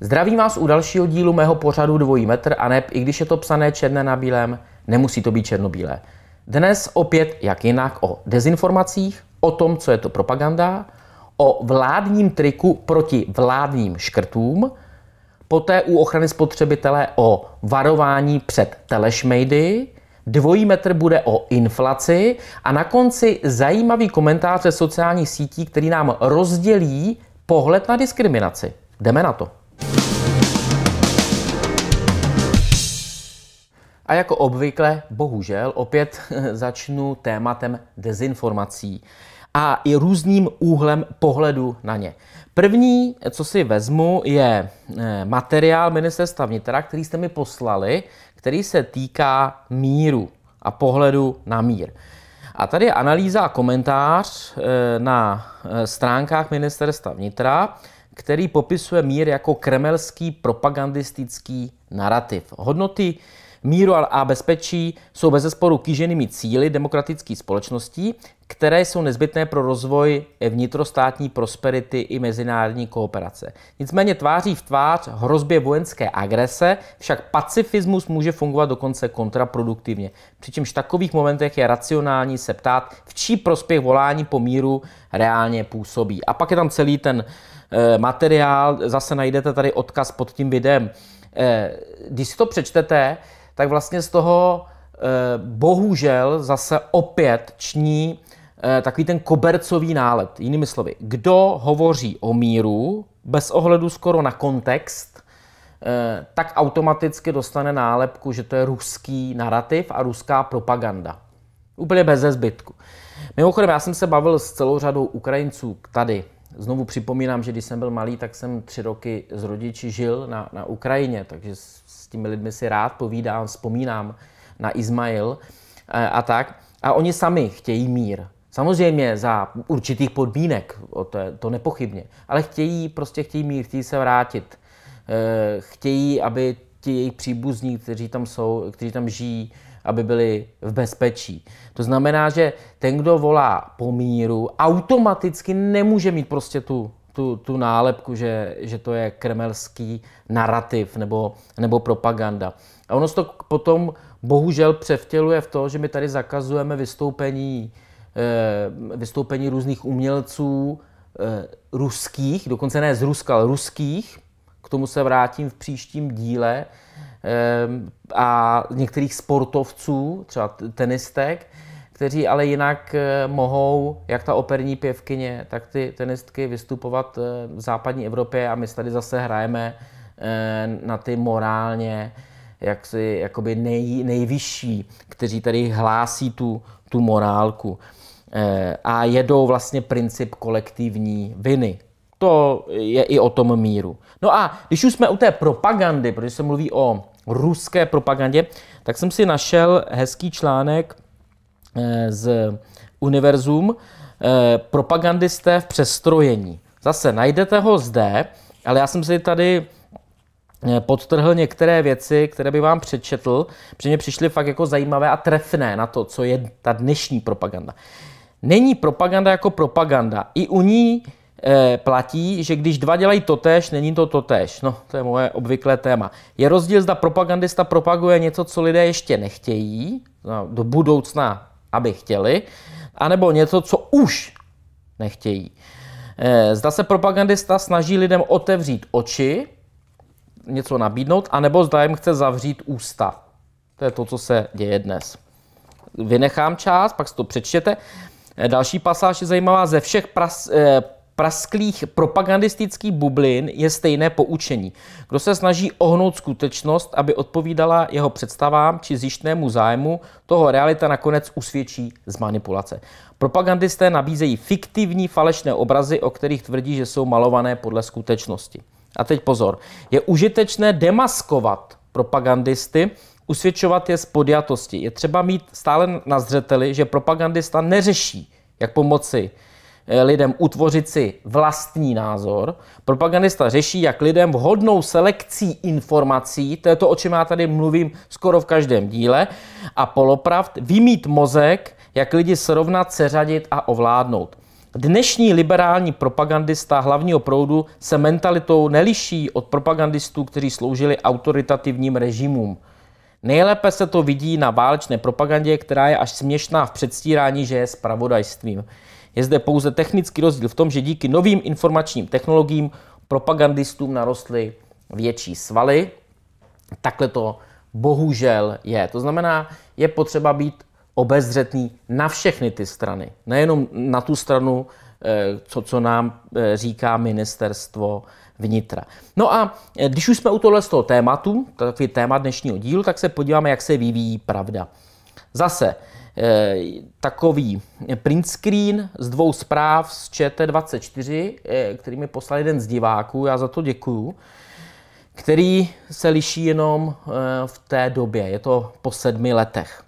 Zdravím vás u dalšího dílu mého pořadu Dvojí metr a neb, i když je to psané černé na bílém, nemusí to být černobílé. Dnes opět, jak jinak, o dezinformacích, o tom, co je to propaganda o vládním triku proti vládním škrtům, poté u ochrany spotřebitele o varování před telešmejdy, dvojí metr bude o inflaci a na konci zajímavý komentář ze sociálních sítí, který nám rozdělí pohled na diskriminaci. Jdeme na to. A jako obvykle, bohužel, opět začnu tématem dezinformací a i různým úhlem pohledu na ně. První, co si vezmu, je eh, materiál ministerstva vnitra, který jste mi poslali, který se týká míru a pohledu na mír. A tady je analýza a komentář eh, na eh, stránkách ministerstva vnitra, který popisuje mír jako kremelský propagandistický narrativ. Hodnoty Míru a bezpečí jsou bez zesporu kýženými cíly demokratických společností, které jsou nezbytné pro rozvoj vnitrostátní prosperity i mezinárodní kooperace. Nicméně tváří v tvář hrozbě vojenské agrese však pacifismus může fungovat dokonce kontraproduktivně. Přičemž v takových momentech je racionální se ptát, v čí prospěch volání po míru reálně působí. A pak je tam celý ten e, materiál, zase najdete tady odkaz pod tím videem. E, když si to přečtete, tak vlastně z toho eh, bohužel zase opět ční eh, takový ten kobercový nálet. Jinými slovy, kdo hovoří o míru, bez ohledu skoro na kontext, eh, tak automaticky dostane nálepku, že to je ruský narrativ a ruská propaganda. Úplně bez zbytku. Mimochodem, já jsem se bavil s celou řadou Ukrajinců tady. Znovu připomínám, že když jsem byl malý, tak jsem tři roky s rodiči žil na, na Ukrajině, takže těmi lidmi si rád povídám, vzpomínám na Izmail eh, a tak. A oni sami chtějí mír. Samozřejmě za určitých podmínek, to, je, to nepochybně, ale chtějí, prostě chtějí mír, chtějí se vrátit. Eh, chtějí, aby ti jejich příbuzní, kteří tam jsou, kteří tam žijí, aby byli v bezpečí. To znamená, že ten, kdo volá po míru, automaticky nemůže mít prostě tu tu, tu nálepku, že, že to je kremelský narrativ nebo, nebo propaganda. A ono se to potom bohužel převtěluje v to, že my tady zakazujeme vystoupení, eh, vystoupení různých umělců eh, ruských, dokonce ne z Ruska, ale ruských, k tomu se vrátím v příštím díle, eh, a některých sportovců, třeba tenistek, kteří ale jinak eh, mohou, jak ta operní pěvkyně, tak ty tenistky vystupovat eh, v západní Evropě a my tady zase hrajeme eh, na ty morálně jaksi jakoby nej, nejvyšší, kteří tady hlásí tu, tu morálku a jedou vlastně princip kolektivní viny. To je i o tom míru. No a když už jsme u té propagandy, protože se mluví o ruské propagandě, tak jsem si našel hezký článek Eh, z univerzum, eh, propagandisté v přestrojení. Zase najdete ho zde, ale já jsem si tady eh, podtrhl některé věci, které by vám přečetl, protože mě přišly fakt jako zajímavé a trefné na to, co je ta dnešní propaganda. Není propaganda jako propaganda. I u ní platí, že když dva dělají totéž, není to totéž. No, to je moje obvyklé téma. Je rozdíl, zda propagandista propaguje něco, co lidé ještě nechtějí, do budoucna aby chtěli, anebo něco, co už nechtějí. Eh, zda se propagandista snaží lidem otevřít oči, něco nabídnout, anebo zda jim chce zavřít ústa. To je to, co se děje dnes. Vynechám část, pak si to přečtěte. Eh, další pasáž je zajímavá. Ze všech pras, eh, prasklých propagandistických bublin je stejné poučení. Kdo se snaží ohnout skutečnost, aby odpovídala jeho představám či zjištnému zájmu, toho realita nakonec usvědčí z manipulace. Propagandisté nabízejí fiktivní falešné obrazy, o kterých tvrdí, že jsou malované podle skutečnosti. A teď pozor, je užitečné demaskovat propagandisty, usvědčovat je z podjatosti. Je třeba mít stále na zřeteli, že propagandista neřeší, jak pomoci Eh, lidem utvořit si vlastní názor. Propagandista řeší, jak lidem vhodnou selekcí informací, to je to, o čem já tady mluvím skoro v každém díle, a polopravd vymít mozek, jak lidi srovnat, seřadit a ovládnout. Dnešní liberální propagandista hlavního proudu se mentalitou neliší od propagandistů, kteří sloužili autoritativním režimům. Nejlépe se to vidí na válečné propagandě, která je až směšná v předstírání, že je spravodajstvím. Je zde pouze technický rozdíl v tom, že díky novým informačním technologiím propagandistům narostly větší svaly. Takhle to bohužel je. To znamená, je potřeba být obezřetný na všechny ty strany. Nejenom na tu stranu, eh, co, co nám eh, říká ministerstvo vnitra. No a eh, když už jsme u tohle z toho tématu, takový téma dnešního dílu, tak se podíváme, jak se vyvíjí pravda. Zase, Eh, takový print screen z dvou zpráv z ČT24, eh, který mi poslal jeden z diváků, já za to děkuju, který se liší jenom eh, v té době, je to po sedmi letech.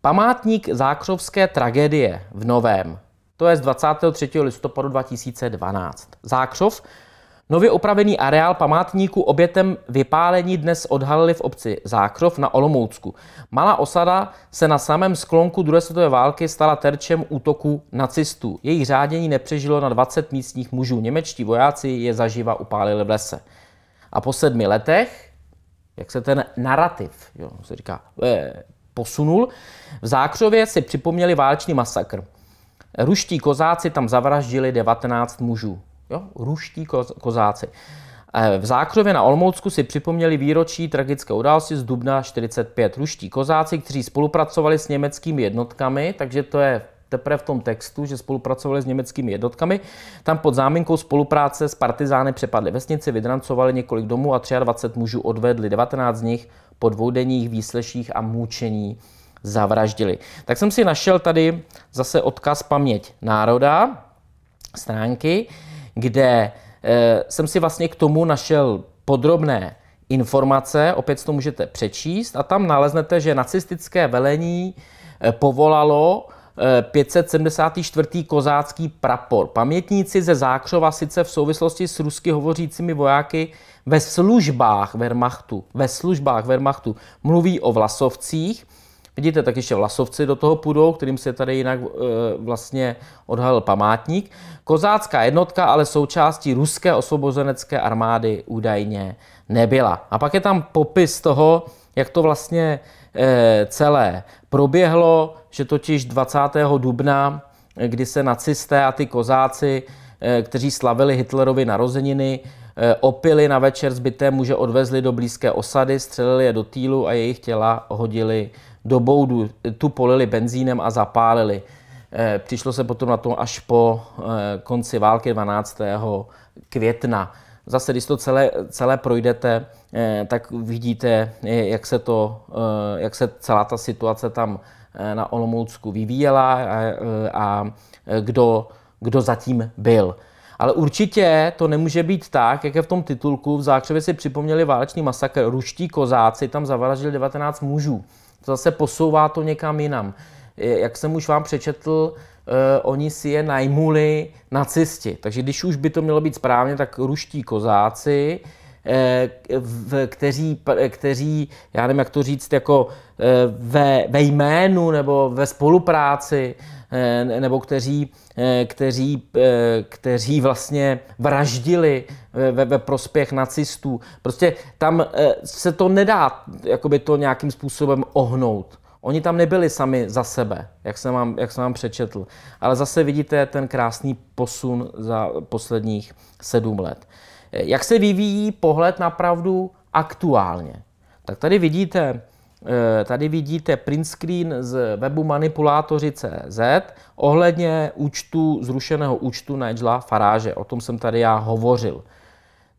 Památník Zákřovské tragédie v Novém, to je z 23. listopadu 2012. Zákřov Nově upravený areál památníku obětem vypálení dnes odhalili v obci Zákrov na Olomoucku. Malá osada se na samém sklonku druhé světové války stala terčem útoku nacistů. Její řádění nepřežilo na 20 místních mužů. Němečtí vojáci je zaživa upálili v lese. A po sedmi letech, jak se ten narrativ, jo, se říká, eh, posunul, v Zákrově si připomněli válečný masakr. Ruští kozáci tam zavraždili 19 mužů. Jo? Ruští kozáci. Eh, v Zákrově na Olmoucku si připomněli výročí tragické události z dubna 45. Ruští kozáci, kteří spolupracovali s německými jednotkami, takže to je teprve v tom textu, že spolupracovali s německými jednotkami. Tam pod záminkou spolupráce s partizány přepadli vesnici, vydrancovali několik domů a 23 mužů odvedli, 19 z nich po dvoudenních výsleších a mučení zavraždili. Tak jsem si našel tady zase odkaz Paměť národa stránky kde eh, jsem si vlastně k tomu našel podrobné informace, opět to můžete přečíst a tam naleznete, že nacistické velení eh, povolalo 574. Eh, kozácký prapor. Pamětníci ze Zákřova sice v souvislosti s rusky hovořícími vojáky ve službách Wehrmachtu, ve službách Wehrmachtu mluví o vlasovcích, Vidíte, tak ještě vlasovci do toho půjdou, kterým se tady jinak e, vlastně odhalil památník. Kozácká jednotka ale součástí ruské osvobozenecké armády údajně nebyla. A pak je tam popis toho, jak to vlastně e, celé proběhlo, že totiž 20. dubna, eh, kdy se nacisté a ty kozáci, e, kteří slavili Hitlerovi narozeniny, opili na večer zbyté muže odvezli do blízké osady, střelili je do týlu a jejich těla hodili do boudu, tu polili benzínem a zapálili. Eh, přišlo se potom na to až po eh, konci války 12. května. Zase, když to celé, celé projdete, eh, tak vidíte, jak se, to, jak se celá ta situace tam na Olomoucku vyvíjela a, a kdo, kdo zatím byl. Ale určitě to nemůže být tak, jak je v tom titulku. V Zákřově si připomněli válečný masakr. Ruští kozáci tam zavražili 19 mužů to zase posouvá to někam jinam. Jak jsem už vám přečetl, eh, oni si je najmuli nacisti. Takže když už by to mělo být správně, tak ruští kozáci, Eh, kteří, kteří, já nevím, jak to říct, jako eh, ve, ve jménu nebo ve spolupráci, eh, nebo kteří, kteří, kteří vlastně vraždili ve, ve prospěch nacistů. Prostě tam se to nedá jakoby to nějakým způsobem ohnout. Oni tam nebyli sami za sebe, jak jsem, vám, jak jsem vám přečetl. Ale zase vidíte ten krásný posun za posledních sedm let. Jak se vyvíjí pohled na pravdu aktuálně? Tak tady vidíte, eh, tady vidíte print screen z webu manipulátoři.cz ohledně účtu, zrušeného účtu Nigela Faráže. O tom jsem tady já hovořil.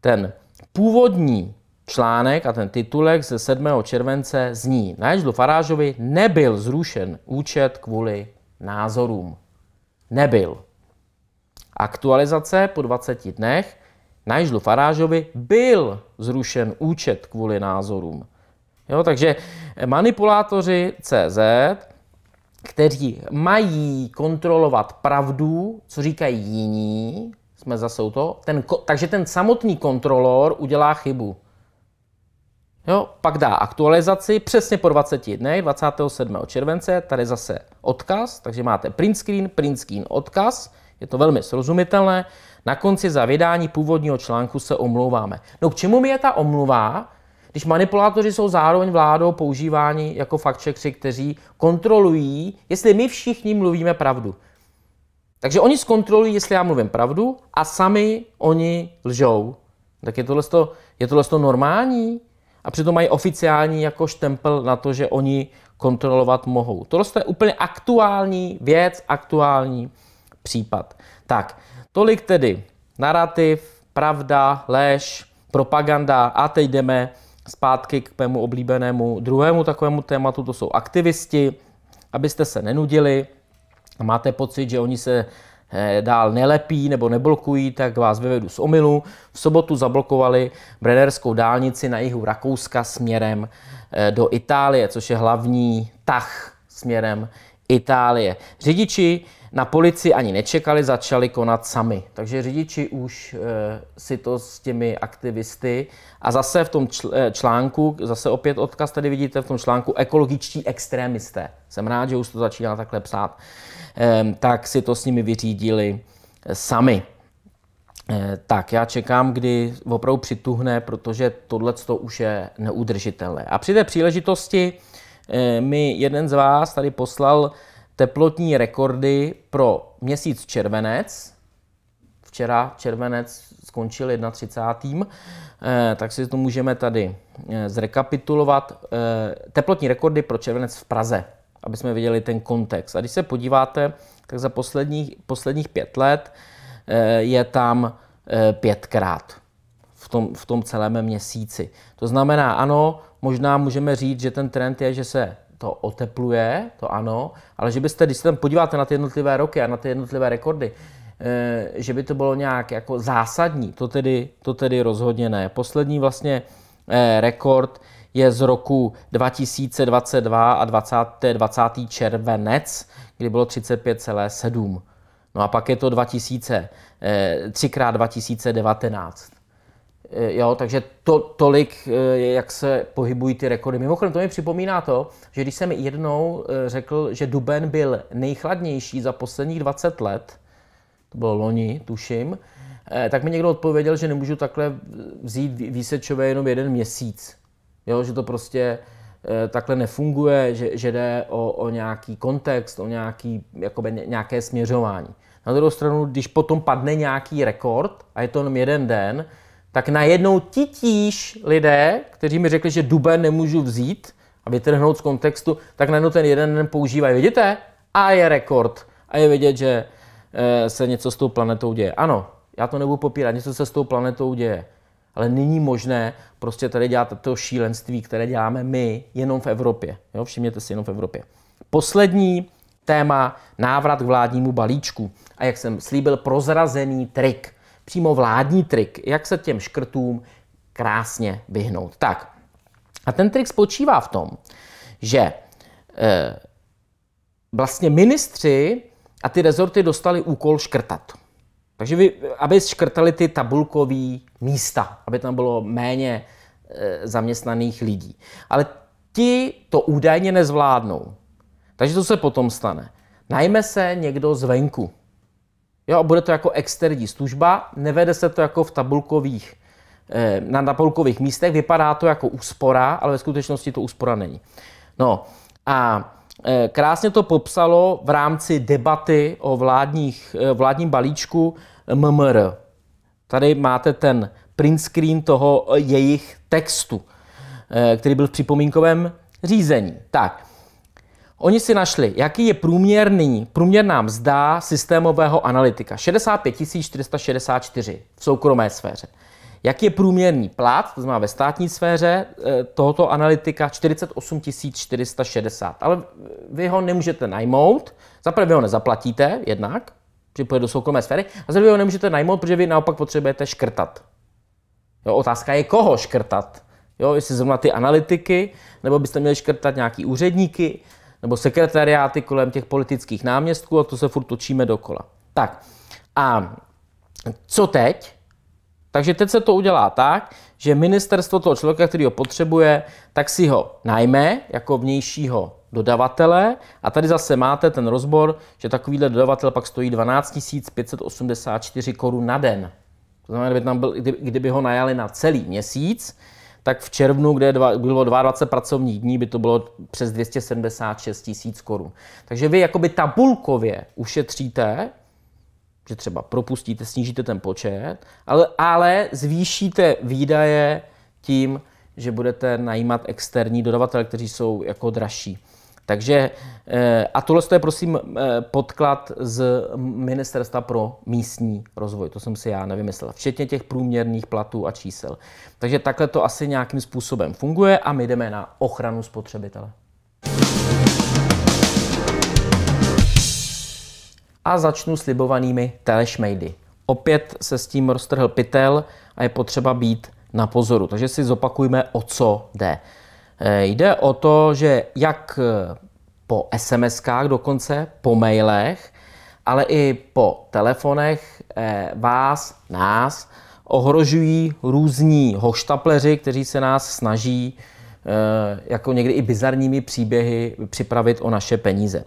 Ten původní článek a ten titulek ze 7. července zní Nigelu Farážovi nebyl zrušen účet kvůli názorům. Nebyl. Aktualizace po 20 dnech Jižlu Farážovi byl zrušen účet kvůli názorům. Jo, takže manipulátoři CZ, kteří mají kontrolovat pravdu, co říkají jiní, jsme zase u toho, ten, takže ten samotný kontrolor udělá chybu. Jo, pak dá aktualizaci přesně po 20 dnech, 27. července, tady zase odkaz, takže máte print screen, print screen, odkaz, je to velmi srozumitelné. Na konci za vydání původního článku se omlouváme. No k čemu mi je ta omluva, když manipulátoři jsou zároveň vládou používáni jako faktčekři, kteří kontrolují, jestli my všichni mluvíme pravdu. Takže oni zkontrolují, jestli já mluvím pravdu a sami oni lžou. Tak je tohle, to, je tohle to normální? A přitom mají oficiální jako štempel na to, že oni kontrolovat mohou. Tohle je úplně aktuální věc, aktuální případ. Tak, tolik tedy narrativ, pravda, lež, propaganda a teď jdeme zpátky k mému oblíbenému druhému takovému tématu, to jsou aktivisti, abyste se nenudili a máte pocit, že oni se eh, dál nelepí nebo neblokují, tak vás vyvedu z omilu. V sobotu zablokovali Brennerskou dálnici na jihu Rakouska směrem eh, do Itálie, což je hlavní tah směrem Itálie. Řidiči na policii ani nečekali, začali konat sami. Takže řidiči už eh, si to s těmi aktivisty a zase v tom eh, článku, zase opět odkaz tady vidíte v tom článku ekologičtí extrémisté. Jsem rád, že už to začíná takhle psát. Ehm, tak si to s nimi vyřídili eh, sami. Tak, já čekám, kdy opravdu přituhne, protože tohle to už je neudržitelné. A při té příležitosti mi jeden z vás tady poslal teplotní rekordy pro měsíc červenec. Včera červenec skončil 31. Eh, tak si to můžeme tady eh, zrekapitulovat. Eh, teplotní rekordy pro červenec v Praze, aby jsme viděli ten kontext. A když se podíváte, tak za posledních, posledních pět let je tam pětkrát v tom, v tom celém měsíci. To znamená, ano, možná můžeme říct, že ten trend je, že se to otepluje, to ano, ale že byste, když se tam podíváte na ty jednotlivé roky a na ty jednotlivé rekordy, eh, že by to bylo nějak jako zásadní, to tedy, to tedy rozhodně ne. Poslední vlastně eh, rekord je z roku 2022 a 20, 20. červenec, kdy bylo 35,7. No a pak je to 2000, 3x2019. Eh, jo, takže to, tolik, eh, jak se pohybují ty rekordy. Mimochodem, to mi připomíná to, že když jsem jednou eh, řekl, že duben byl nejchladnější za posledních 20 let, to bylo loni, tuším, tak mi někdo odpověděl, že nemůžu takhle vzít výsečové jenom jeden měsíc. Jo, že to prostě takhle nefunguje, že, že jde o, o nějaký kontext, o nějaký, jakoby, nějaké směřování. Na druhou stranu, když potom padne nějaký rekord a je to jenom jeden den, tak najednou titíž lidé, kteří mi řekli, že duben nemůžu vzít a vytrhnout z kontextu, tak najednou ten jeden den používají. Vidíte? A je rekord. A je vidět, že eh, se něco s tou planetou děje. Ano, já to nebudu popírat, něco se s tou planetou děje. Ale není možné prostě tady dělat to šílenství, které děláme my jenom v Evropě. Jo, všimněte si, jenom v Evropě. Poslední téma, návrat k vládnímu balíčku. A jak jsem slíbil, prozrazený trik přímo vládní trik, jak se těm škrtům krásně vyhnout. Tak, a ten trik spočívá v tom, že e, vlastně ministři a ty rezorty dostali úkol škrtat. Takže vy, aby škrtali ty tabulkové místa, aby tam bylo méně e, zaměstnaných lidí. Ale ti to údajně nezvládnou. Takže to se potom stane? Najme se někdo zvenku. Jo, bude to jako externí služba, nevede se to jako v tabulkových, eh, na tabulkových místech, vypadá to jako úspora, ale ve skutečnosti to úspora není. No a eh, krásně to popsalo v rámci debaty o vládních, eh, vládním balíčku MMR. Tady máte ten print screen toho jejich textu, který byl v připomínkovém řízení. Tak, Oni si našli, jaký je průměrný, průměrná mzda systémového analytika. 65 464 v soukromé sféře. Jaký je průměrný plat, to znamená ve státní sféře eh, tohoto analytika 48 460. Ale vy ho nemůžete najmout, zaprvé vy ho nezaplatíte jednak, že půjde do soukromé sféry, a za druhé ho nemůžete najmout, protože vy naopak potřebujete škrtat. Jo, otázka je, koho škrtat. Jo, jestli zrovna ty analytiky, nebo byste měli škrtat nějaký úředníky, nebo sekretariáty kolem těch politických náměstků a to se furt točíme dokola. Tak a co teď? Takže teď se to udělá tak, že ministerstvo toho člověka, který ho potřebuje, tak si ho najme jako vnějšího dodavatele. A tady zase máte ten rozbor, že takovýhle dodavatel pak stojí 12 584 korun na den. To znamená, kdyby, tam byl, kdyby ho najali na celý měsíc, tak v červnu, kde bylo 22 pracovních dní, by to bylo přes 276 tisíc korun. Takže vy jakoby tabulkově ušetříte, že třeba propustíte, snížíte ten počet, ale, ale zvýšíte výdaje tím, že budete najímat externí dodavatele, kteří jsou jako dražší. Takže eh, a tohle je prosím eh, podklad z Ministerstva pro místní rozvoj. To jsem si já nevymyslel. Včetně těch průměrných platů a čísel. Takže takhle to asi nějakým způsobem funguje a my jdeme na ochranu spotřebitele. A začnu s libovanými telešmejdy. Opět se s tím roztrhl pytel a je potřeba být na pozoru. Takže si zopakujme, o co jde. Eh, jde o to, že jak eh, po SMS-kách dokonce, po mailech, ale i po telefonech eh, vás, nás, ohrožují různí hoštapleři, kteří se nás snaží jako někdy i bizarními příběhy připravit o naše peníze.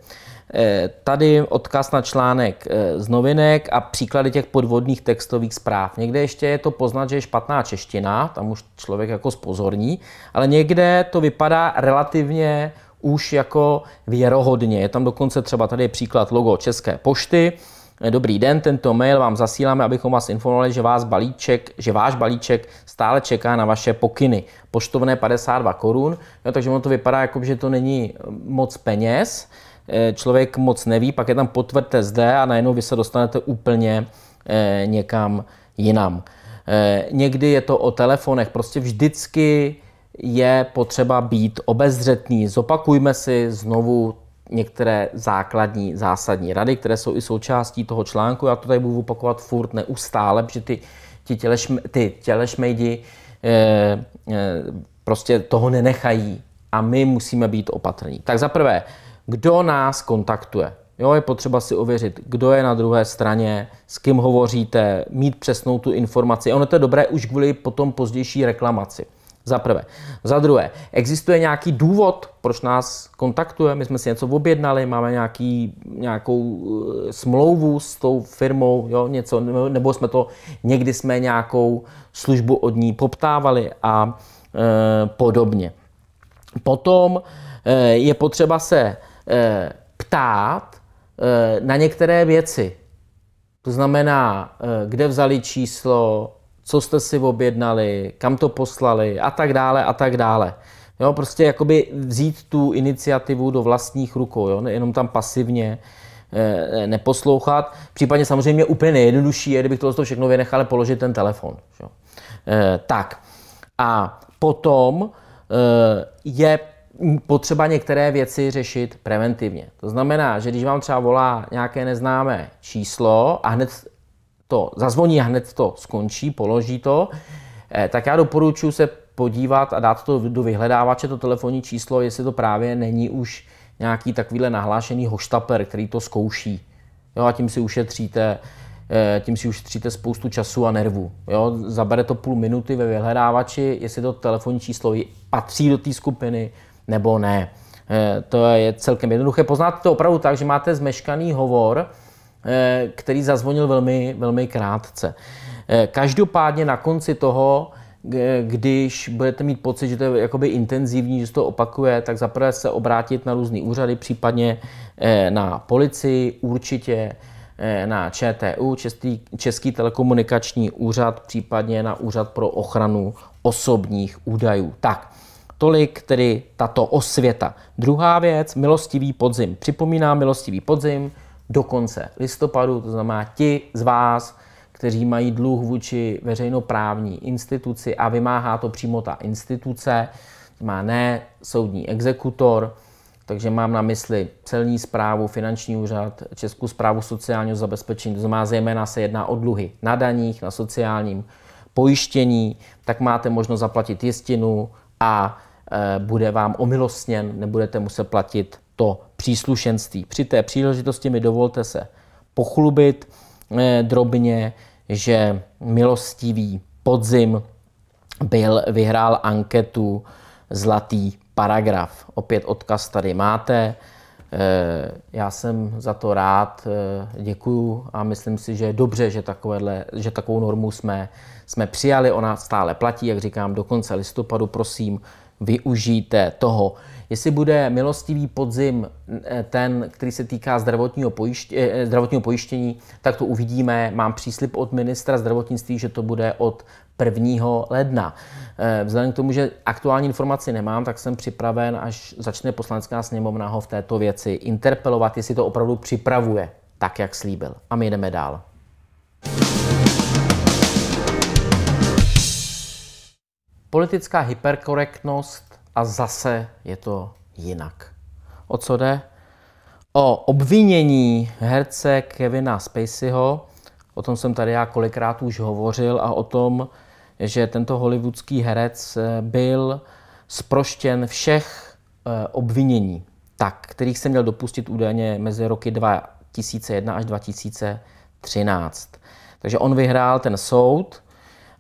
Eh, tady odkaz na článek eh, z novinek a příklady těch podvodných textových zpráv. Někde ještě je to poznat, že je špatná čeština, tam už člověk jako spozorní, ale někde to vypadá relativně už jako věrohodně. Je tam dokonce třeba tady je příklad logo České pošty, eh, Dobrý den, tento mail vám zasíláme, abychom vás informovali, že, vás balíček, že váš balíček stále čeká na vaše pokyny. Poštovné 52 korun, takže ono to vypadá, jako že to není moc peněz, Eh, člověk moc neví, pak je tam potvrdte zde a najednou vy se dostanete úplně eh, někam jinam. Eh, někdy je to o telefonech, prostě vždycky je potřeba být obezřetný. Zopakujme si znovu některé základní, zásadní rady, které jsou i součástí toho článku. Já to tady budu opakovat furt neustále, protože ty, ty, tělešm, ty tělešmejdi e, e, prostě toho nenechají a my musíme být opatrní. Tak za prvé, kdo nás kontaktuje. Jo, je potřeba si ověřit, kdo je na druhé straně, s kým hovoříte, mít přesnou tu informaci. Ono to je dobré už kvůli potom pozdější reklamaci. Za prvé. Za druhé, existuje nějaký důvod, proč nás kontaktuje? My jsme si něco objednali, máme nějaký, nějakou eh, smlouvu s tou firmou, jo, něco, nebo jsme to, někdy jsme nějakou službu od ní poptávali a e, podobně. Potom e, je potřeba se Eh, ptát eh, na některé věci. To znamená, eh, kde vzali číslo, co jste si objednali, kam to poslali a tak dále a tak dále. Jo, prostě jakoby vzít tu iniciativu do vlastních rukou, jo, nejenom tam pasivně e, neposlouchat. Případně samozřejmě úplně nejjednodušší je, kdybych to všechno vynechal, položit ten telefon. Jo. E, tak. A potom e, je potřeba některé věci řešit preventivně. To znamená, že když vám třeba volá nějaké neznámé číslo a hned to zazvoní a hned to skončí, položí to, eh, tak já doporučuji se podívat a dát to do vyhledávače, to telefonní číslo, jestli to právě není už nějaký takovýhle nahlášený hoštaper, který to zkouší. Jo, a tím si ušetříte eh, tím si ušetříte spoustu času a nervů. Jo? Zabere to půl minuty ve vyhledávači, jestli to telefonní číslo patří do té skupiny, nebo ne. Eh, to je celkem jednoduché. Poznáte to opravdu tak, že máte zmeškaný hovor, eh, který zazvonil velmi, velmi krátce. Eh, každopádně na konci toho, když budete mít pocit, že to je jakoby intenzivní, že se to opakuje, tak zaprvé se obrátit na různé úřady, případně na policii, určitě na ČTU, Český, Český telekomunikační úřad, případně na Úřad pro ochranu osobních údajů. Tak, Tolik tedy tato osvěta. Druhá věc, milostivý podzim. Připomíná milostivý podzim do konce listopadu, to znamená ti z vás, kteří mají dluh vůči veřejnoprávní instituci a vymáhá to přímo ta instituce, má ne soudní exekutor, takže mám na mysli celní zprávu, finanční úřad, Českou zprávu sociálního zabezpečení, to znamená zejména se jedná o dluhy na daních, na sociálním pojištění, tak máte možnost zaplatit jistinu a Eh, bude vám omilostněn, nebudete muset platit to příslušenství. Při té příležitosti mi dovolte se pochlubit eh, drobně, že milostivý podzim byl, vyhrál anketu Zlatý paragraf. Opět odkaz tady máte. Eh, já jsem za to rád, děkuju a myslím si, že je dobře, že, takovéhle, že takovou normu jsme, jsme přijali. Ona stále platí, jak říkám, do konce listopadu. Prosím, využijte toho, jestli bude milostivý podzim eh, ten, který se týká zdravotního, pojiště, eh, eh, zdravotního pojištění, tak to uvidíme. Mám příslip od ministra zdravotnictví, že to bude od 1. ledna. Vzhledem k tomu, že aktuální informaci nemám, tak jsem připraven, až začne poslanecká sněmovna ho v této věci interpelovat, jestli to opravdu připravuje tak, jak slíbil. A my jdeme dál. politická hyperkorektnost a zase je to jinak. O co jde? O obvinění herce Kevina Spaceyho, o tom jsem tady já kolikrát už hovořil a o tom, že tento hollywoodský herec eh, byl sproštěn všech eh, obvinění, tak, kterých se měl dopustit údajně mezi roky 2001 až 2013. Takže on vyhrál ten soud,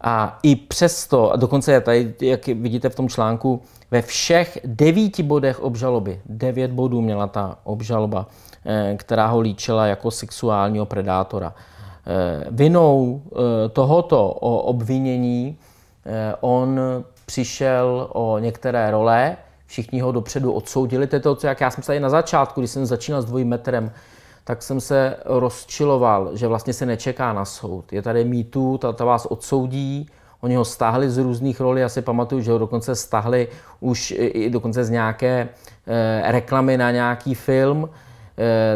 a i přesto, a dokonce tady, jak vidíte v tom článku, ve všech devíti bodech obžaloby, devět bodů měla ta obžaloba, eh, která ho líčila jako sexuálního predátora. Eh, vinou eh, tohoto obvinění on přišel o některé role, všichni ho dopředu odsoudili. To je to, co jak já jsem tady na začátku, když jsem začínal s dvojím metrem, tak jsem se rozčiloval, že vlastně se nečeká na soud. Je tady mýtu, ta, ta vás odsoudí, oni ho stáhli z různých rolí, já si pamatuju, že ho dokonce stáhli už i dokonce z nějaké e, reklamy na nějaký film,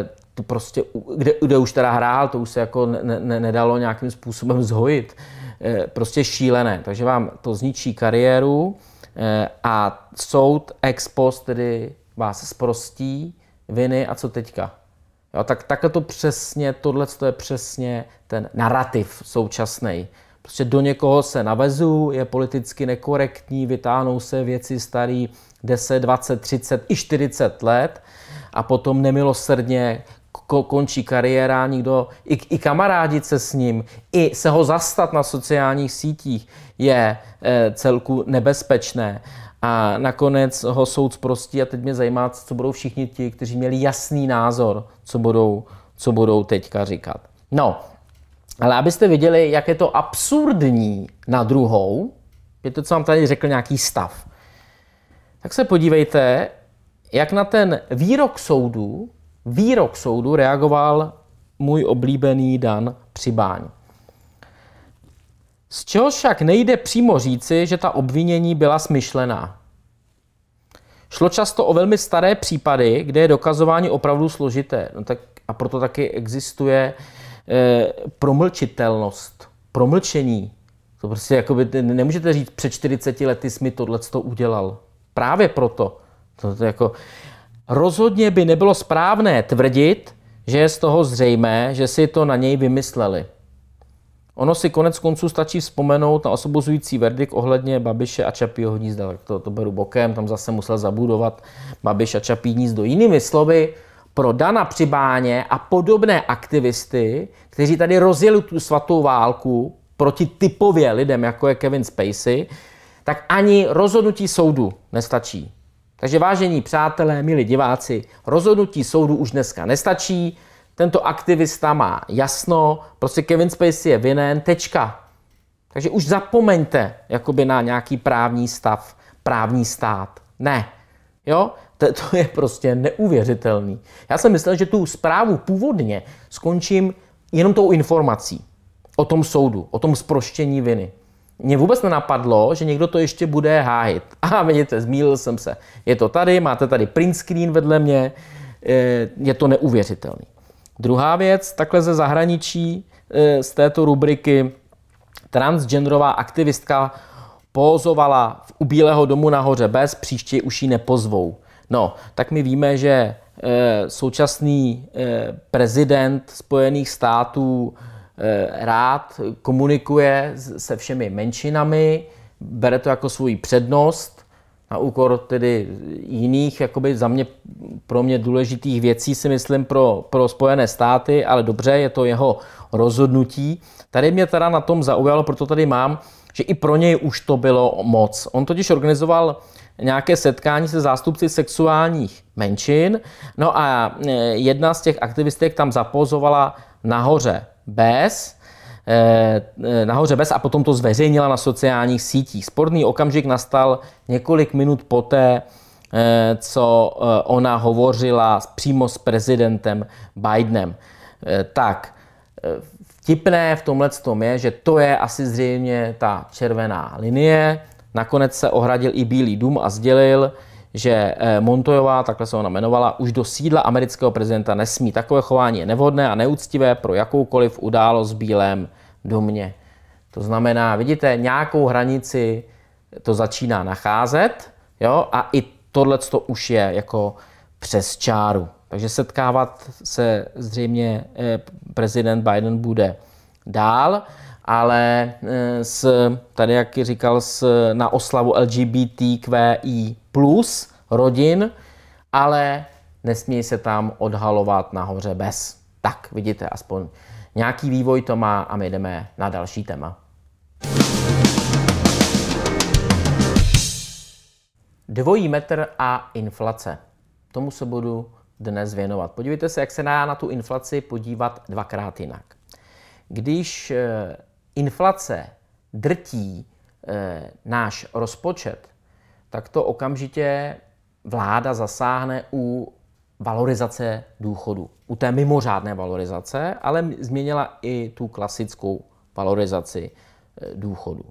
e, to prostě, kde, kde už teda hrál, to už se jako ne, ne, nedalo nějakým způsobem zhojit. E, prostě šílené, takže vám to zničí kariéru e, a soud ex post tedy vás sprostí viny a co teďka? Jo, tak takhle to přesně, tohle je přesně ten narrativ současný. Prostě do někoho se navezu, je politicky nekorektní, vytáhnou se věci starý 10, 20, 30 i 40 let a potom nemilosrdně ko- končí kariéra, nikdo, i, i kamarádit se s ním, i se ho zastat na sociálních sítích je e, celku nebezpečné. A nakonec ho soud zprostí a teď mě zajímá, co budou všichni ti, kteří měli jasný názor, co budou, co budou teďka říkat. No, ale abyste viděli, jak je to absurdní na druhou, je to, co vám tady řekl nějaký stav. Tak se podívejte, jak na ten výrok soudu, výrok soudu reagoval můj oblíbený Dan Přibáň. Z čeho však nejde přímo říci, že ta obvinění byla smyšlená. Šlo často o velmi staré případy, kde je dokazování opravdu složité. No tak, a proto taky existuje e, promlčitelnost, promlčení. To prostě jakoby, nemůžete říct, před 40 lety jsi mi tohle udělal. Právě proto. To, to jako, rozhodně by nebylo správné tvrdit, že je z toho zřejmé, že si to na něj vymysleli. Ono si konec konců stačí vzpomenout na osobozující verdikt ohledně Babiše a Čapího hnízda. Tak to, to beru bokem, tam zase musel zabudovat Babiš a Čapí hnízdo. Jinými slovy, pro Dana Přibáně a podobné aktivisty, kteří tady rozjeli tu svatou válku proti typově lidem, jako je Kevin Spacey, tak ani rozhodnutí soudu nestačí. Takže vážení přátelé, milí diváci, rozhodnutí soudu už dneska nestačí tento aktivista má jasno, prostě Kevin Spacey je vinen, tečka. Takže už zapomeňte jakoby na nějaký právní stav, právní stát. Ne. Jo? To, to je prostě neuvěřitelný. Já jsem myslel, že tu zprávu původně skončím jenom tou informací o tom soudu, o tom sproštění viny. Mně vůbec nenapadlo, že někdo to ještě bude hájit. A vidíte, zmílil jsem se. Je to tady, máte tady print screen vedle mě, je to neuvěřitelný. Druhá věc, takhle ze zahraničí e, z této rubriky transgenderová aktivistka pózovala u Bílého domu nahoře bez, příště už ji nepozvou. No, tak my víme, že e, současný e, prezident Spojených států rád komunikuje se všemi menšinami, bere to jako svoji přednost na úkor tedy jiných, jakoby za mě, pro mě důležitých věcí, si myslím, pro, pro Spojené státy, ale dobře, je to jeho rozhodnutí. Tady mě teda na tom zaujalo, proto tady mám, že i pro něj už to bylo moc. On totiž organizoval nějaké setkání se zástupci sexuálních menšin, no a e, jedna z těch aktivistek tam zapozovala nahoře bez, Eh, eh, nahoře bez a potom to zveřejnila na sociálních sítích. Sporný okamžik nastal několik minut poté, eh, co ona hovořila přímo s prezidentem Bidenem. Tak, vtipné v tomhle tom je, že to je asi zřejmě ta červená linie. Nakonec se ohradil i Bílý dům a sdělil, že Montojová, takhle se ona jmenovala, už do sídla amerického prezidenta nesmí. Takové chování je nevhodné a neúctivé pro jakoukoliv událost v Bílém do mě. To znamená, vidíte, nějakou hranici to začíná nacházet jo? a i tohle to už je jako přes čáru. Takže setkávat se zřejmě eh, prezident Biden bude dál, ale eh, s, tady, jak říkal, s, na oslavu LGBTQI e plus rodin, ale nesmí se tam odhalovat nahoře bez. Tak, vidíte, aspoň Nějaký vývoj to má a my jdeme na další téma. Dvojí metr a inflace. Tomu se budu dnes věnovat. Podívejte se, jak se dá na tu inflaci podívat dvakrát jinak. Když eh, inflace drtí eh, náš rozpočet, tak to okamžitě vláda zasáhne u valorizace důchodu. U té mimořádné valorizace, ale změnila i tu klasickou valorizaci e, důchodu.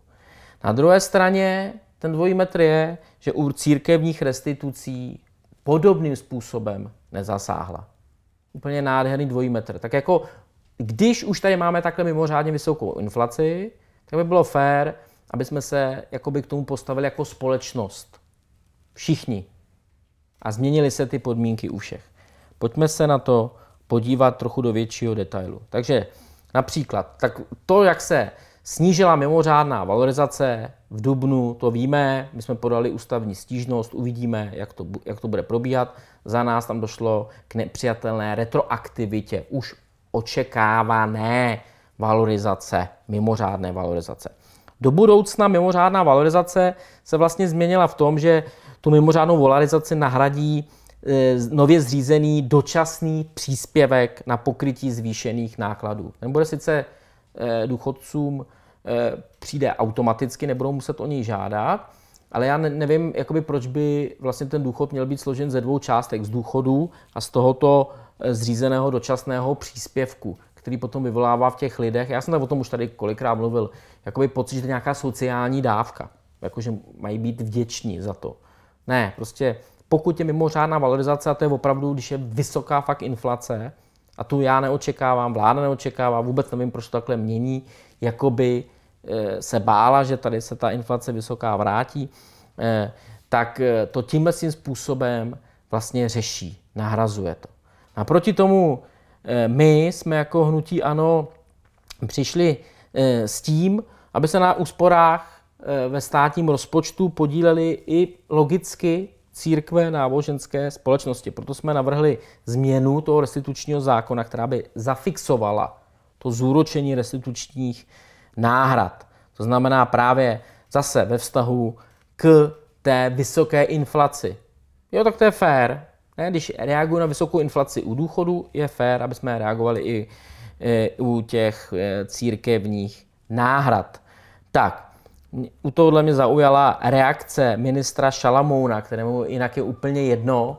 Na druhé straně ten dvojí metr je, že u církevních restitucí podobným způsobem nezasáhla. Úplně nádherný dvojí metr. Tak jako, když už tady máme takhle mimořádně vysokou inflaci, tak by bylo fér, aby jsme se jakoby k tomu postavili jako společnost. Všichni, a změnily se ty podmínky u všech. Pojďme se na to podívat trochu do většího detailu. Takže například, tak to, jak se snížila mimořádná valorizace v Dubnu, to víme, my jsme podali ústavní stížnost, uvidíme, jak to, jak to bude probíhat. Za nás tam došlo k nepřijatelné retroaktivitě už očekávané valorizace, mimořádné valorizace. Do budoucna mimořádná valorizace se vlastně změnila v tom, že tu mimořádnou volarizaci nahradí eh, nově zřízený dočasný příspěvek na pokrytí zvýšených nákladů. Ten bude sice eh, důchodcům eh, přijde automaticky, nebudou muset o něj žádat, ale já nevím, jakoby proč by vlastně ten důchod měl být složen ze dvou částek, z důchodu a z tohoto zřízeného dočasného příspěvku, který potom vyvolává v těch lidech, já jsem o tom už tady kolikrát mluvil, jakoby pocit, že to je nějaká sociální dávka, jakože mají být vděční za to. Ne, prostě pokud je mimořádná valorizace, a to je opravdu, když je vysoká fakt inflace, a tu já neočekávám, vláda neočekává, vůbec nevím, proč to takhle mění, jakoby eh, se bála, že tady se ta inflace vysoká vrátí, eh, tak eh, to tímhle svým způsobem vlastně řeší, nahrazuje to. A proti tomu my jsme jako hnutí ANO přišli s tím, aby se na úsporách Eh, ve státním rozpočtu podílely i logicky církve náboženské společnosti. Proto jsme navrhli změnu toho restitučního zákona, která by zafixovala to zúročení restitučních náhrad. To znamená právě zase ve vztahu k té vysoké inflaci. Jo, tak to je fér. Ne? Když reaguji na vysokou inflaci u důchodu, je fér, aby jsme reagovali i, i eh, u těch eh, církevních náhrad. Tak, u tohohle mě zaujala reakce ministra Šalamouna, kterému jinak je úplně jedno,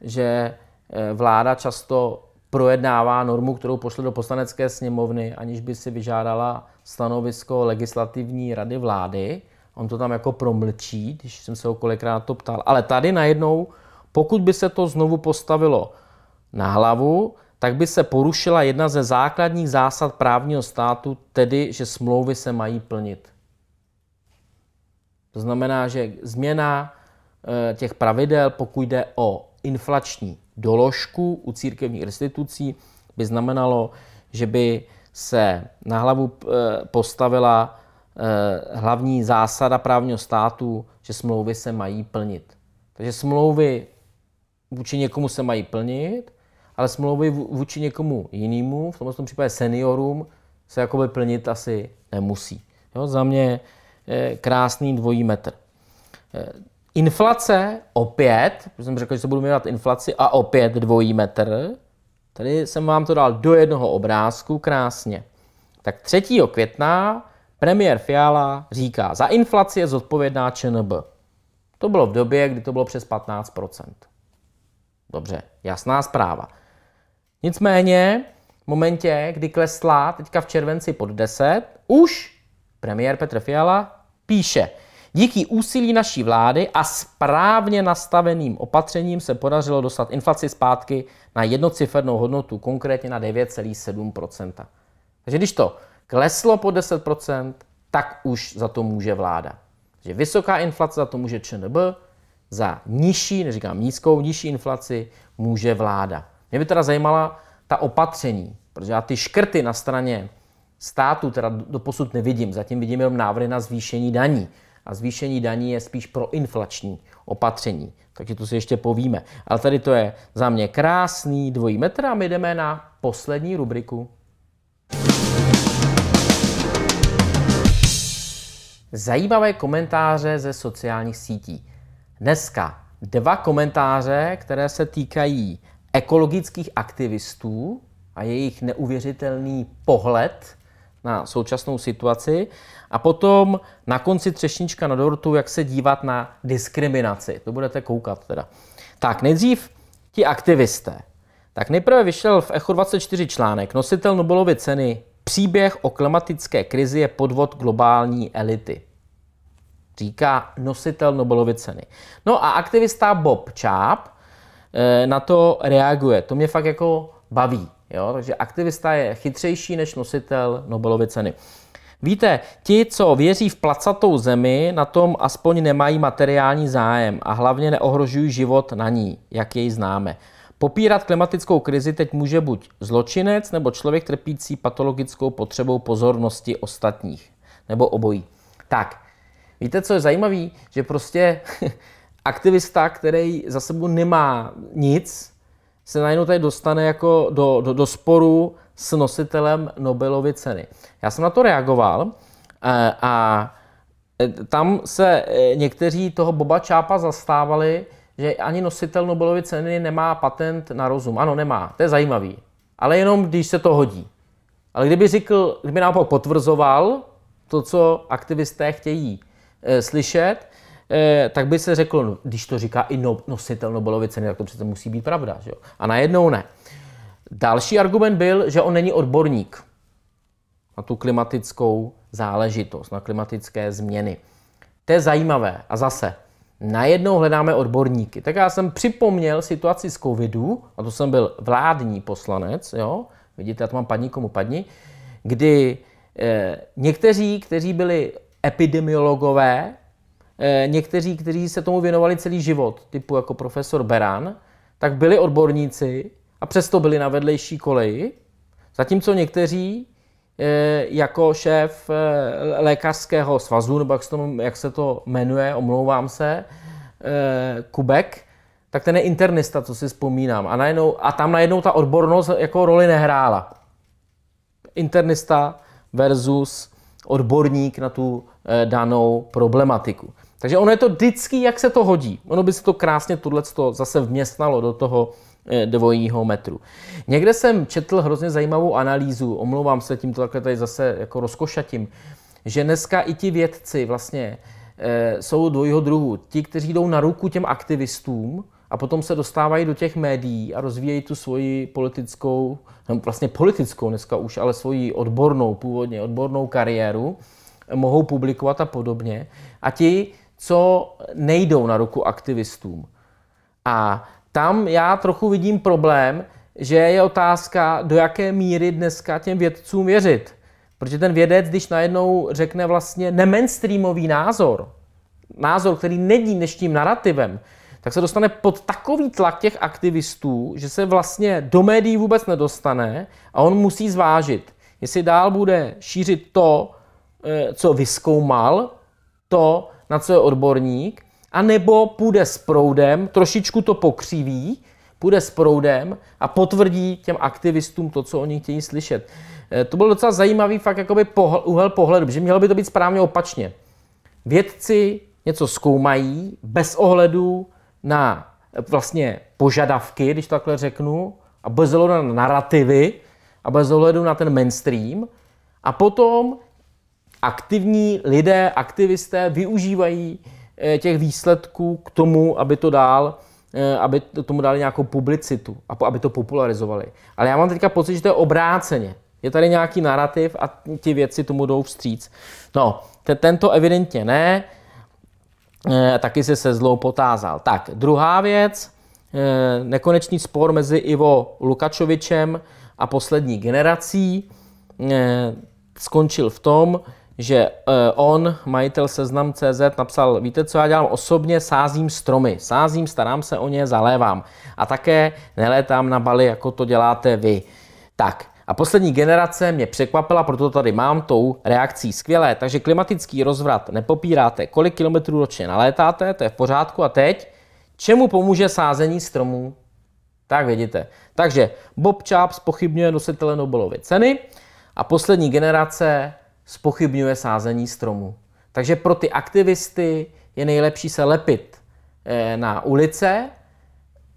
že eh, vláda často projednává normu, kterou pošle do poslanecké sněmovny, aniž by si vyžádala stanovisko legislativní rady vlády. On to tam jako promlčí, když jsem se ho kolikrát to ptal. Ale tady najednou, pokud by se to znovu postavilo na hlavu, tak by se porušila jedna ze základních zásad právního státu, tedy že smlouvy se mají plnit. To znamená, že změna eh, těch pravidel, pokud jde o inflační doložku u církevních institucí, by znamenalo, že by se na hlavu eh, postavila eh, hlavní zásada právního státu, že smlouvy se mají plnit. Takže smlouvy vůči někomu se mají plnit, ale smlouvy vůči někomu jinému, v tomto případě seniorům, se jakoby plnit asi nemusí. Jo, za mě Eh, krásný dvojí metr. Eh, inflace opět, protože jsem řekl, že se budu měnit inflaci, a opět dvojí metr. Tady jsem vám to dal do jednoho obrázku krásně. Tak 3. května premiér Fiala říká, za inflaci je zodpovědná ČNB. To bylo v době, kdy to bylo přes 15%. Dobře, jasná zpráva. Nicméně, v momentě, kdy klesla teďka v červenci pod 10, už Premiér Petr Fiala píše, díky úsilí naší vlády a správně nastaveným opatřením se podařilo dostat inflaci zpátky na jednocifernou hodnotu, konkrétně na 9,7%. Takže když to kleslo po 10%, tak už za to může vláda. Takže vysoká inflace za to může ČNB, za nižší, neříkám nízkou, nižší inflaci může vláda. Mě by teda zajímala ta opatření, protože já ty škrty na straně státu teda doposud nevidím. Zatím vidím jenom návrhy na zvýšení daní. A zvýšení daní je spíš pro inflační opatření. Takže to si ještě povíme. Ale tady to je za mě krásný dvojí metr a my jdeme na poslední rubriku. Zajímavé komentáře ze sociálních sítí. Dneska dva komentáře, které se týkají ekologických aktivistů a jejich neuvěřitelný pohled na současnou situaci a potom na konci třešnička na dortu, jak se dívat na diskriminaci. To budete koukat teda. Tak nejdřív ti aktivisté. Tak nejprve vyšel v Echo 24 článek. Nositel Nobelovy ceny Příběh o klimatické krizi je podvod globální elity. Říká nositel Nobelovy ceny. No a aktivista Bob Čáp eh, na to reaguje. To mě fakt jako baví. Jo? Takže aktivista je chytřejší než nositel Nobelovy ceny. Víte, ti, co věří v placatou zemi, na tom aspoň nemají materiální zájem a hlavně neohrožují život na ní, jak jej známe. Popírat klimatickou krizi teď může buď zločinec nebo člověk trpící patologickou potřebou pozornosti ostatních, nebo obojí. Tak, víte, co je zajímavé, že prostě aktivista, který za sebou nemá nic, se najednou tady dostane jako do, do, do sporu s nositelem Nobelovy ceny. Já jsem na to reagoval eh, a eh, tam se eh, někteří toho Boba Čápa zastávali, že ani nositel Nobelovy ceny nemá patent na rozum. Ano, nemá, to je zajímavý. Ale jenom, když se to hodí. Ale kdyby řekl, kdyby naopak potvrzoval to, co aktivisté chtějí slyšet, Eh, tak by se řeklo, no, když to říká i no, nositel Nobelovy ceny, tak to přece musí být pravda. Že jo? A najednou ne. Další argument byl, že on není odborník na tu klimatickou záležitost, na klimatické změny. To je zajímavé. A zase, najednou hledáme odborníky. Tak já jsem připomněl situaci z covidu, a to jsem byl vládní poslanec, jo? vidíte, já to mám padní komu padni, kdy eh, někteří, kteří byli epidemiologové, Eh, někteří, kteří se tomu věnovali celý život, typu jako profesor Beran, tak byli odborníci a přesto byli na vedlejší koleji, zatímco někteří eh, jako šéf eh, lékařského svazu, nebo jak se, to, jak se to jmenuje, omlouvám se, Kubek, tak ten je internista, co si vzpomínám. A, najednou, a tam najednou ta odbornost jako roli nehrála. Internista versus odborník na tu danou problematiku. Takže ono je to vždycky, jak se to hodí. Ono by se to krásně tohle zase vměstnalo do toho eh, dvojího metru. Někde jsem četl hrozně zajímavou analýzu, omlouvám se tímto takhle tady zase jako rozkošatím, že dneska i ti vědci vlastně e, jsou dvojího druhu. Ti, kteří jdou na ruku těm aktivistům a potom se dostávají do těch médií a rozvíjejí tu svoji politickou, no vlastně politickou dneska už, ale svoji odbornou původně, odbornou kariéru, mohou publikovat a podobně. A ti co nejdou na ruku aktivistům. A tam já trochu vidím problém, že je otázka, do jaké míry dneska těm vědcům věřit. Protože ten vědec, když najednou řekne vlastně nemainstreamový názor, názor, který není dnešním narrativem, tak se dostane pod takový tlak těch aktivistů, že se vlastně do médií vůbec nedostane a on musí zvážit, jestli dál bude šířit to, eh, co vyskoumal, to, na co je odborník, anebo půjde s proudem, trošičku to pokřiví, půjde s proudem a potvrdí těm aktivistům to, co oni chtějí slyšet. Eh, to byl docela zajímavý fakt jakoby pohl, úhel pohledu, že mělo by to být správně opačně. Vědci něco zkoumají bez ohledu na eh, vlastně požadavky, když to takhle řeknu, a bez ohledu na narrativy a bez ohledu na ten mainstream. A potom aktivní lidé, aktivisté využívají eh, těch výsledků k tomu, aby to dál eh, aby tomu dali nějakou publicitu aby to popularizovali. Ale já mám teďka pocit, že to je obráceně. Je tady nějaký narrativ a ti věci tomu jdou vstříc. No, tento evidentně ne, eh, taky se se zlou potázal. Tak, druhá věc, nekonečný spor mezi Ivo Lukačovičem a poslední generací skončil v tom, že e, on, majitel seznam CZ, napsal, víte, co já dělám osobně, sázím stromy, sázím, starám se o ně, zalévám a také nelétám na Bali, jako to děláte vy. Tak, a poslední generace mě překvapila, proto tady mám tou reakcí skvělé. Takže klimatický rozvrat nepopíráte, kolik kilometrů ročně nalétáte, to je v pořádku. A teď, čemu pomůže sázení stromů? Tak vidíte. Takže Bob Chaps pochybňuje nositele Nobelovy ceny a poslední generace spochybňuje sázení stromu. Takže pro ty aktivisty je nejlepší se lepit eh, na ulice,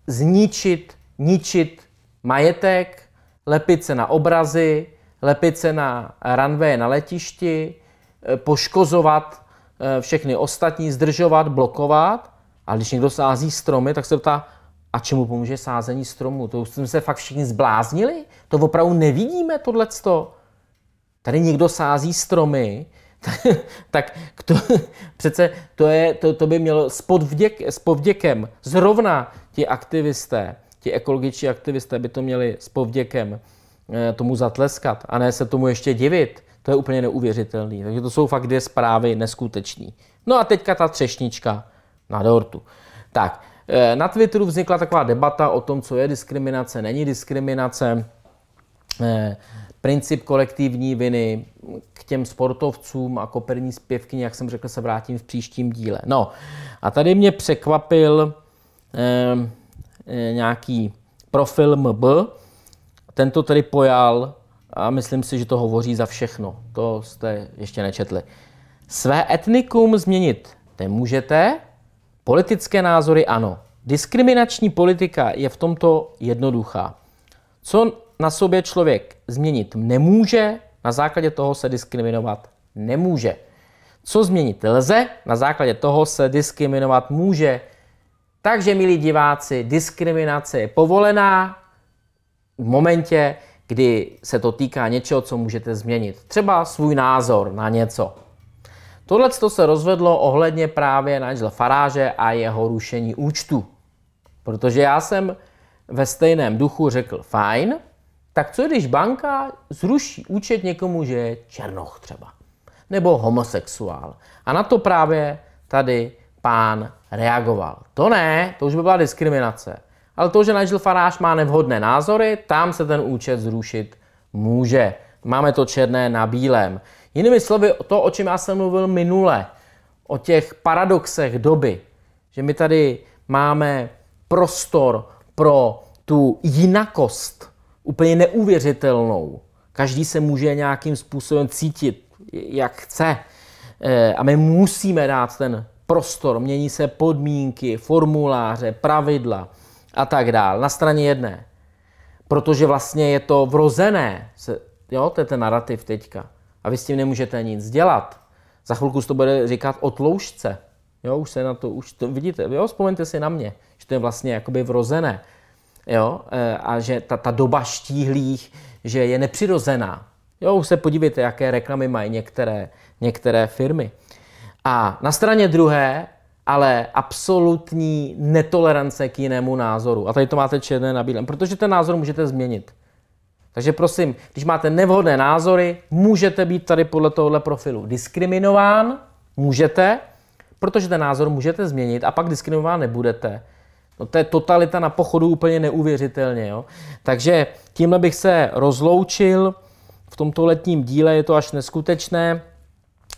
zničit, ničit majetek, lepit se na obrazy, lepit se na ranvé na letišti, eh, poškozovat eh, všechny ostatní, zdržovat, blokovat. A když někdo sází stromy, tak se ptá, a čemu pomůže sázení stromu? To už jsme se fakt všichni zbláznili? To opravdu nevidíme, tohleto? tady někdo sází stromy, tak to, přece to, je, to, to by mělo s, podvděk, s povděkem. Zrovna ti aktivisté, ti ekologičtí aktivisté by to měli s povděkem eh, tomu zatleskat a ne se tomu ještě divit. To je úplně neuvěřitelný. Takže to jsou fakt dvě zprávy neskutečný. No a teďka ta třešnička na dortu. Tak, eh, na Twitteru vznikla taková debata o tom, co je diskriminace, není diskriminace. Eh, princip kolektivní viny k těm sportovcům a koperní zpěvky, jak jsem řekl, se vrátím v příštím díle. No a tady mě překvapil eh, nějaký profil MB, tento tedy pojal a myslím si, že to hovoří za všechno. To jste ještě nečetli. Své etnikum změnit nemůžete, politické názory ano. Diskriminační politika je v tomto jednoduchá. Co na sobě člověk změnit nemůže, na základě toho se diskriminovat nemůže. Co změnit lze, na základě toho se diskriminovat může. Takže, milí diváci, diskriminace je povolená v momentě, kdy se to týká něčeho, co můžete změnit. Třeba svůj názor na něco. Tohle se rozvedlo ohledně právě Nigel Faráže a jeho rušení účtu. Protože já jsem ve stejném duchu řekl fajn, tak co když banka zruší účet někomu, že je černoch třeba? Nebo homosexuál? A na to právě tady pán reagoval. To ne, to už by byla diskriminace. Ale to, že Nigel Farage má nevhodné názory, tam se ten účet zrušit může. Máme to černé na bílém. Jinými slovy, to, o čem já jsem mluvil minule, o těch paradoxech doby, že my tady máme prostor pro tu jinakost, úplně neuvěřitelnou. Každý se může nějakým způsobem cítit, jak chce. Eh, a my musíme dát ten prostor, mění se podmínky, formuláře, pravidla a tak dále Na straně jedné. Protože vlastně je to vrozené. Jo, to je ten narrativ teďka. A vy s tím nemůžete nic dělat. Za chvilku se to bude říkat tloušce. Jo, už se na to, už to vidíte, jo, vzpomeňte si na mě, že to je vlastně jakoby vrozené jo, e, a že ta, ta doba štíhlých, že je nepřirozená. Jo, už se podívejte, jaké reklamy mají některé, některé firmy. A na straně druhé, ale absolutní netolerance k jinému názoru. A tady to máte černé na bílém, protože ten názor můžete změnit. Takže prosím, když máte nevhodné názory, můžete být tady podle tohohle profilu diskriminován, můžete, protože ten názor můžete změnit a pak diskriminován nebudete. No to je totalita na pochodu úplně neuvěřitelně. Jo? Takže tímhle bych se rozloučil. V tomto letním díle je to až neskutečné.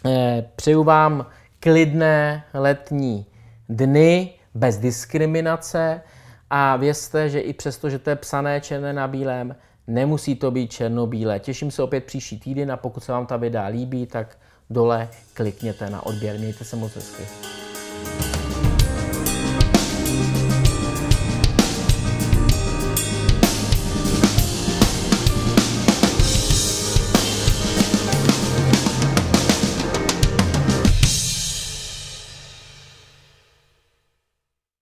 Eh, přeju vám klidné letní dny bez diskriminace a vězte, že i přesto, že to je psané černé na bílém, nemusí to být černobílé. Těším se opět příští týden a pokud se vám ta videa líbí, tak dole klikněte na odběr. Mějte se moc hezky.